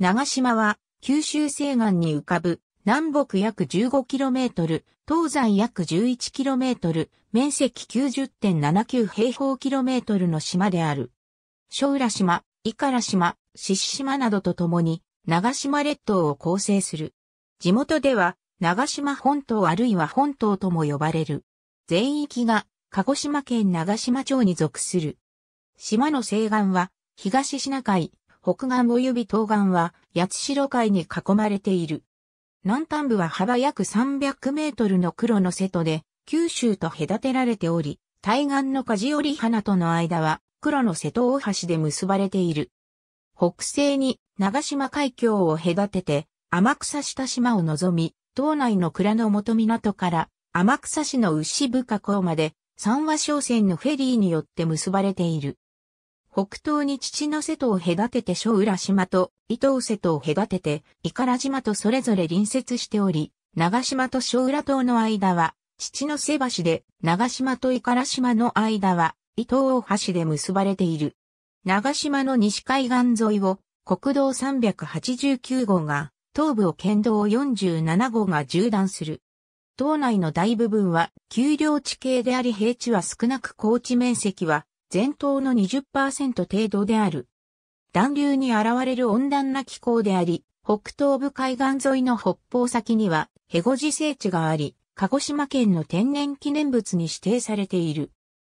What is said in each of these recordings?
長島は九州西岸に浮かぶ南北約 15km、東西約 11km、面積90.79平方キロメートルの島である。小浦島、伊良島、獅子島などとともに長島列島を構成する。地元では長島本島あるいは本島とも呼ばれる。全域が鹿児島県長島町に属する。島の西岸は東シナ海、北岸及び東岸は八代海に囲まれている。南端部は幅約300メートルの黒の瀬戸で、九州と隔てられており、対岸の梶織花との間は黒の瀬戸大橋で結ばれている。北西に長島海峡を隔てて、天草下島を望み、島内の蔵の元港から天草市の牛深港まで、三和商船のフェリーによって結ばれている。北東に父の瀬戸を隔てて小浦島と伊東瀬戸を隔てて伊から島とそれぞれ隣接しており、長島と小浦島の間は、父の瀬橋で、長島と伊から島の間は、伊東大橋で結ばれている。長島の西海岸沿いを、国道389号が、東部を県道47号が縦断する。島内の大部分は丘陵地形であり平地は少なく高地面積は全島の20%程度である。暖流に現れる温暖な気候であり、北東部海岸沿いの北方先には、ヘゴ自生地があり、鹿児島県の天然記念物に指定されている。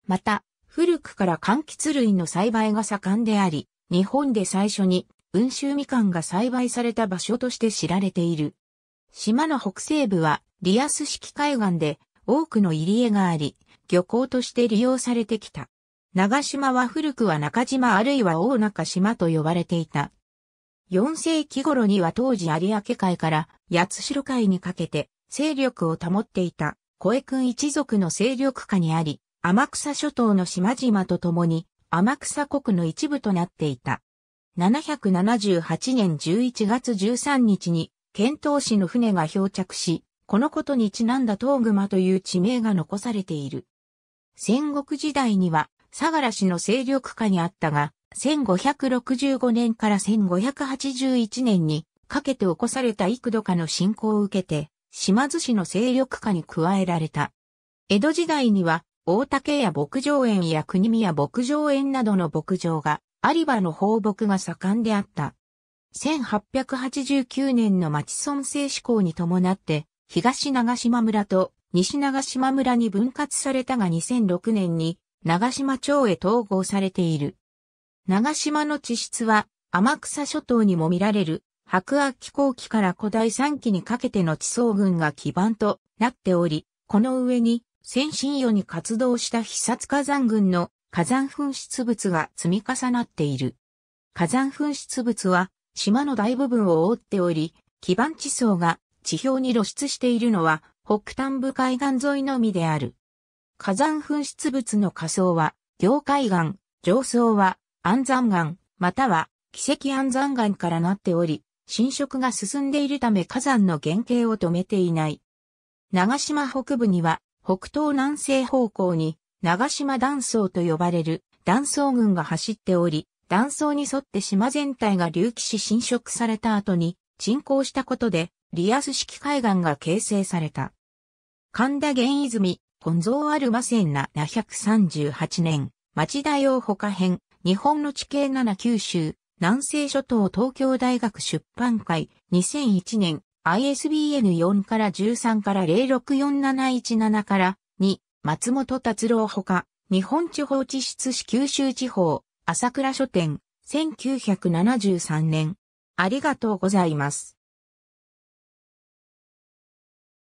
また、古くから柑橘類の栽培が盛んであり、日本で最初に、温州みかんが栽培された場所として知られている。島の北西部は、リアス式海岸で、多くの入り江があり、漁港として利用されてきた。長島は古くは中島あるいは大中島と呼ばれていた。4世紀頃には当時有明海から八代海にかけて勢力を保っていた小江君一族の勢力下にあり、天草諸島の島々と共に天草国の一部となっていた。778年11月13日に、遣唐使の船が漂着し、このことにちなんだ東熊という地名が残されている。戦国時代には、相良氏の勢力下にあったが、1565年から1581年にかけて起こされた幾度かの侵攻を受けて、島津氏の勢力下に加えられた。江戸時代には、大竹や牧場園や国宮牧場園などの牧場が、有馬の放牧が盛んであった。1889年の町村政志向に伴って、東長島村と西長島村に分割されたが2006年に長島町へ統合されている。長島の地質は天草諸島にも見られる白亜紀後期から古代三期にかけての地層群が基盤となっており、この上に先進世に活動した必殺火山群の火山噴出物が積み重なっている。火山噴出物は島の大部分を覆っており、基盤地層が地表に露出しているのは北端部海岸沿いのみである。火山噴出物の火葬は、凝灰岩、上層は、安山岩、または、奇跡安山岩からなっており、侵食が進んでいるため火山の原型を止めていない。長島北部には、北東南西方向に、長島断層と呼ばれる断層群が走っており、断層に沿って島全体が隆起し侵食された後に、沈降したことで、リアス式海岸が形成された。神田源泉、本蔵ある魔線な738年、町田洋他編、日本の地形7九州、南西諸島東京大学出版会、2001年、ISBN4 から13から064717から2、松本達郎ほか、日本地方地質史九州地方、朝倉書店、1973年。ありがとうございます。